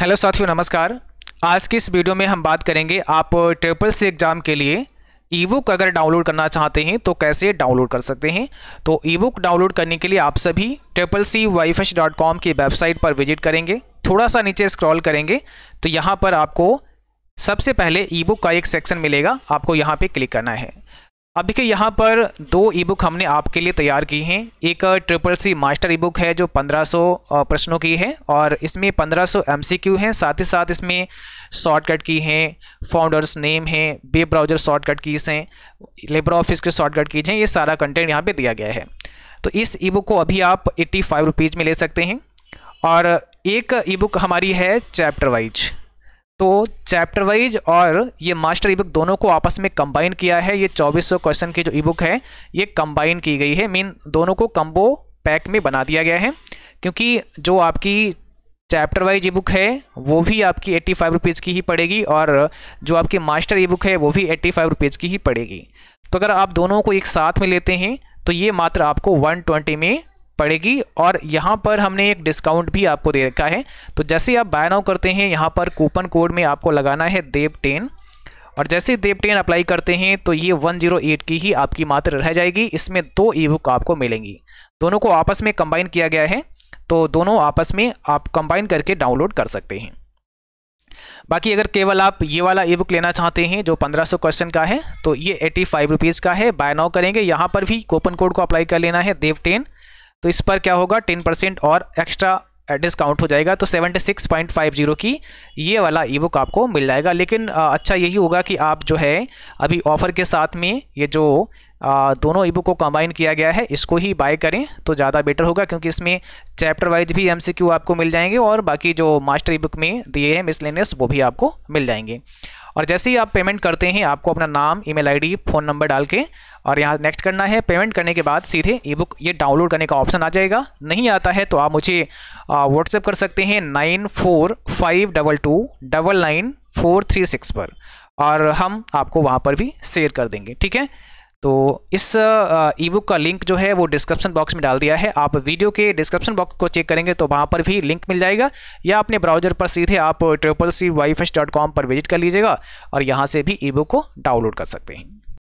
hello साथियों नमस्कार आज की इस वीडियो में हम बात करेंगे आप ट्रिपल सी एग्ज़ाम के लिए ई बुक अगर डाउनलोड करना चाहते हैं तो कैसे डाउनलोड कर सकते हैं तो ई बुक डाउनलोड करने के लिए आप सभी ट्रिपल सी वाईफेश डॉट कॉम की वेबसाइट पर विजिट करेंगे थोड़ा सा नीचे स्क्रॉल करेंगे तो यहाँ पर आपको सबसे पहले ई बुक का एक सेक्शन मिलेगा आपको यहाँ पर क्लिक करना है अब देखिए यहाँ पर दो ई बुक हमने आपके लिए तैयार की हैं एक triple C master e book है जो 1500 प्रश्नों की है और इसमें 1500 सौ हैं साथ ही साथ इसमें शॉर्टकट की हैं फाउंडर्स नेम हैं वेब ब्राउजर शॉर्टकट कीज़ हैं लेबर ऑफिस के शॉर्टकट कीज हैं ये सारा कंटेंट यहाँ पे दिया गया है तो इस ई बुक को अभी आप एट्टी फाइव में ले सकते हैं और एक ई बुक हमारी है चैप्टर वाइज तो चैप्टर वाइज और ये मास्टर ई बुक दोनों को आपस में कंबाइन किया है ये 2400 क्वेश्चन की जो ई बुक है ये कंबाइन की गई है मीन दोनों को कम्बो पैक में बना दिया गया है क्योंकि जो आपकी चैप्टर वाइज ई बुक है वो भी आपकी एट्टी फाइव रुपीज़ की ही पड़ेगी और जो आपकी मास्टर ई बुक है वो भी एट्टी फाइव रुपीज़ की ही पड़ेगी तो अगर आप दोनों को एक साथ में लेते हैं तो ये मात्र आपको वन ट्वेंटी में पड़ेगी और यहाँ पर हमने एक डिस्काउंट भी आपको दे रखा है तो जैसे आप बाय नाउ करते हैं यहाँ पर कूपन कोड में आपको लगाना है देव टेन और जैसे देव टेन अप्लाई करते हैं तो ये 108 की ही आपकी मात्र रह जाएगी इसमें दो ई बुक आपको मिलेंगी दोनों को आपस में कंबाइन किया गया है तो दोनों आपस में आप कंबाइन करके डाउनलोड कर सकते हैं बाकी अगर केवल आप ये वाला ई बुक लेना चाहते हैं जो 1500 क्वेश्चन का है तो ये एटी फाइव रुपीज़ का है बाय नाउ करेंगे यहाँ पर भी कूपन कोड को अप्लाई कर लेना है देव टेन तो इस पर क्या होगा टेन परसेंट और एक्स्ट्रा डिस्काउंट uh, हो जाएगा तो 76.50 की ये वाला ई बुक आपको मिल जाएगा लेकिन आ, uh, अच्छा यही होगा कि आप जो है अभी ऑफ़र के साथ में ये जो आ, uh, दोनों ई बुक को कंबाइन किया गया है इसको ही बाय करें तो ज़्यादा बेटर होगा क्योंकि इसमें चैप्टर वाइज भी एमसीक्यू आपको मिल जाएंगे और बाकी जो मास्टर ई बुक में दिए हैं मिसलेनियस वो भी आपको मिल जाएंगे और जैसे ही आप पेमेंट करते हैं आपको अपना नाम ईमेल आईडी फ़ोन नंबर डाल के और यहाँ नेक्स्ट करना है पेमेंट करने के बाद सीधे ई बुक ये डाउनलोड करने का ऑप्शन आ जाएगा नहीं आता है तो आप मुझे व्हाट्सएप कर सकते हैं nine four five double two double nine four three six पर और हम आपको वहाँ पर भी शेयर कर देंगे ठीक है तो इस ई बुक का लिंक जो है वो डिस्क्रिप्शन बॉक्स में डाल दिया है आप वीडियो के डिस्क्रिप्शन बॉक्स को चेक करेंगे तो वहाँ पर भी लिंक मिल जाएगा या अपने ब्राउजर पर सीधे आप ट्रिपल सी वाई पर विजिट कर लीजिएगा और यहाँ से भी ई बुक को डाउनलोड कर सकते हैं